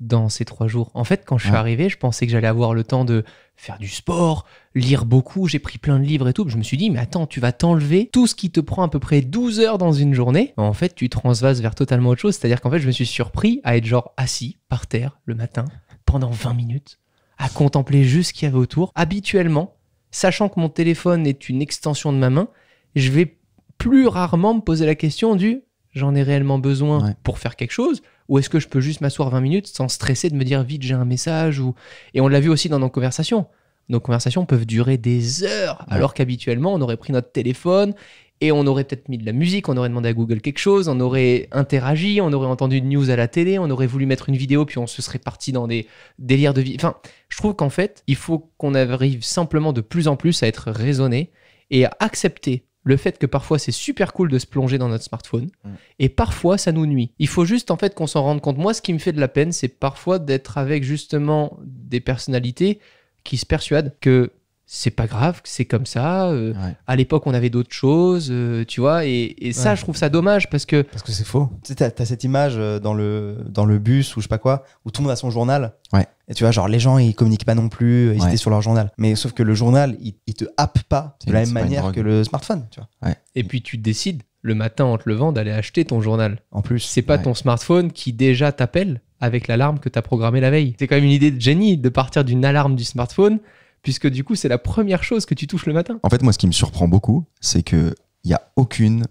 dans ces trois jours. En fait, quand je suis arrivé, je pensais que j'allais avoir le temps de faire du sport, lire beaucoup, j'ai pris plein de livres et tout. Je me suis dit, mais attends, tu vas t'enlever tout ce qui te prend à peu près 12 heures dans une journée. En fait, tu transvases vers totalement autre chose. C'est-à-dire qu'en fait, je me suis surpris à être genre assis par terre le matin pendant 20 minutes à contempler juste ce qu'il y avait autour. Habituellement, sachant que mon téléphone est une extension de ma main, je vais plus rarement me poser la question du j'en ai réellement besoin pour faire quelque chose ou est-ce que je peux juste m'asseoir 20 minutes sans stresser de me dire vite j'ai un message ou et on l'a vu aussi dans nos conversations nos conversations peuvent durer des heures alors qu'habituellement on aurait pris notre téléphone et on aurait peut-être mis de la musique, on aurait demandé à Google quelque chose, on aurait interagi, on aurait entendu une news à la télé, on aurait voulu mettre une vidéo, puis on se serait parti dans des délires de vie. Enfin, je trouve qu'en fait, il faut qu'on arrive simplement de plus en plus à être raisonné et à accepter le fait que parfois c'est super cool de se plonger dans notre smartphone mm. et parfois ça nous nuit. Il faut juste en fait qu'on s'en rende compte. Moi, ce qui me fait de la peine, c'est parfois d'être avec justement des personnalités qui se persuadent que c'est pas grave, c'est comme ça. Euh, à l'époque, on avait d'autres choses, euh, tu vois. Et, ça, je trouve ça dommage parce que. Parce que c'est faux. Tu sais, t'as, cette image euh, dans le, dans le bus ou je sais pas quoi, où tout le monde a son journal. Ouais. Et tu vois, genre, les gens, ils communiquent pas non plus, ils étaient sur leur journal. Mais sauf que le journal, il, te happe pas de la même manière que le smartphone, tu vois. Et puis, tu décides le matin en te levant d'aller acheter ton journal. En plus. C'est pas ton smartphone qui déjà t'appelle avec l'alarme que t'as programmée la veille. C'est quand même une idée de génie de partir d'une alarme du smartphone puisque du coup, c'est la première chose que tu touches le matin. En fait, moi, ce qui me surprend beaucoup, c'est qu'il n'y a aucune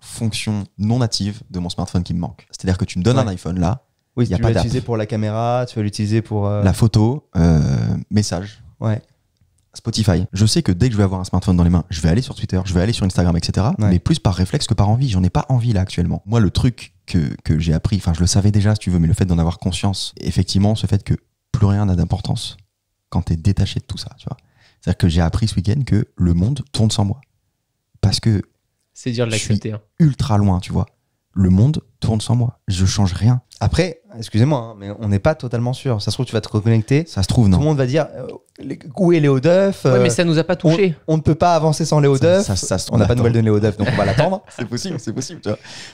fonction non native de mon smartphone qui me manque. C'est-à-dire que tu me donnes un iPhone là, oui, y a tu pas vas l'utiliser pour la caméra, tu vas l'utiliser pour... Euh, la photo, euh, message. Ouais. Spotify. Je sais que dès que je vais avoir un smartphone dans les mains, je vais aller sur Twitter, je vais aller sur Instagram, etc. Mais plus par réflexe que par envie. J'en ai pas envie là actuellement. Moi, le truc que, que j'ai appris, enfin, je le savais déjà si tu veux, mais le fait d'en avoir conscience, effectivement, ce fait que plus rien n'a d'importance quand tu es détaché de tout ça, tu vois. C'est-à-dire que j'ai appris ce week-end que le monde tourne sans moi. Parce que. C'est dire de l'accepter. Hein. Ultra loin, tu vois. Le monde tourne sans moi. Je change rien. Après, excusez-moi, hein, mais on n'est pas totalement sûr. Ça se trouve, tu vas te reconnecter. Ça se trouve, non. Tout le monde va dire euh, où est Léo Duff mais euh, ça nous a pas touché. on ne peut pas avancer sans Léo Duff. on n'a pas de nouvelles de Léo Duff, donc on va l'attendre. C'est possible, c'est possible,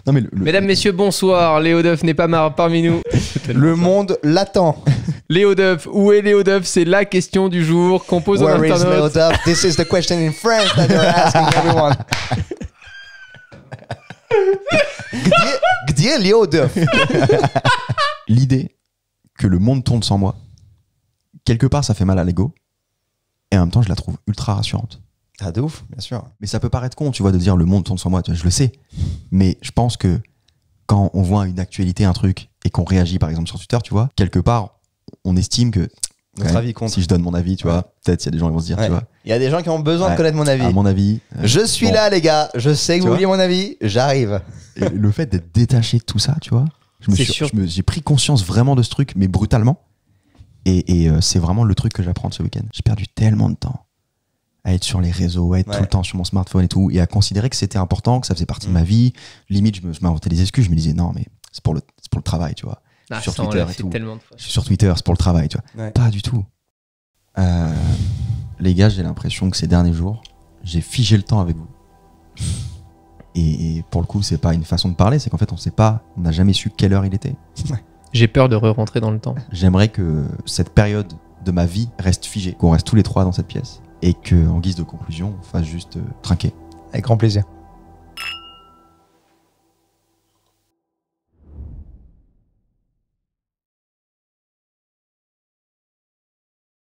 Non, mais Mesdames, messieurs, bonsoir. Léo Duff n'est pas parmi nous. Le monde l'attend. Léo Duff, où est Léo Duff C'est la question du jour qu'on pose aux Léo Duff? This is the question in France that they're asking everyone. L'idée que le monde tourne sans moi, quelque part, ça fait mal à l'ego. Et en même temps, je la trouve ultra rassurante. Ah, de ouf, bien sûr. Mais ça peut paraître con, tu vois, de dire le monde tourne sans moi, je le sais. Mais je pense que quand on voit une actualité, un truc, et qu'on réagit par exemple sur Twitter, tu vois, quelque part, on estime que notre avis Si je donne mon avis, tu vois, peut-être il y a des gens qui vont se dire, tu vois. Il y a des gens qui ont besoin de connaître mon avis. À mon avis. Euh, je suis là, les gars. Je sais que vous voulez mon avis. J'arrive. le fait d'être détaché de tout ça, tu vois, j'ai pris conscience vraiment de ce truc, mais brutalement. Et, euh, c'est vraiment le truc que j'apprends ce week-end. J'ai perdu tellement de temps à être sur les réseaux, à être tout le temps sur mon smartphone et tout, et à considérer que c'était important, que ça faisait partie de ma mm. vie. Limite, je m'inventais des excuses, je me disais non, mais c'est pour le travail, tu vois. Ah, sur Twitter Sur Twitter, c'est pour le travail, tu vois. Pas du tout. Euh, les gars, j'ai l'impression que ces derniers jours, j'ai figé le temps avec vous. Et, pour le coup, c'est pas une façon de parler, c'est qu'en fait, on sait pas, on n'a jamais su quelle heure il était. J'ai peur de re-rentrer dans le temps. J'aimerais que cette période de ma vie reste figée, qu'on reste tous les trois dans cette pièce et que, en guise de conclusion, on fasse juste euh, trinquer. Avec grand plaisir.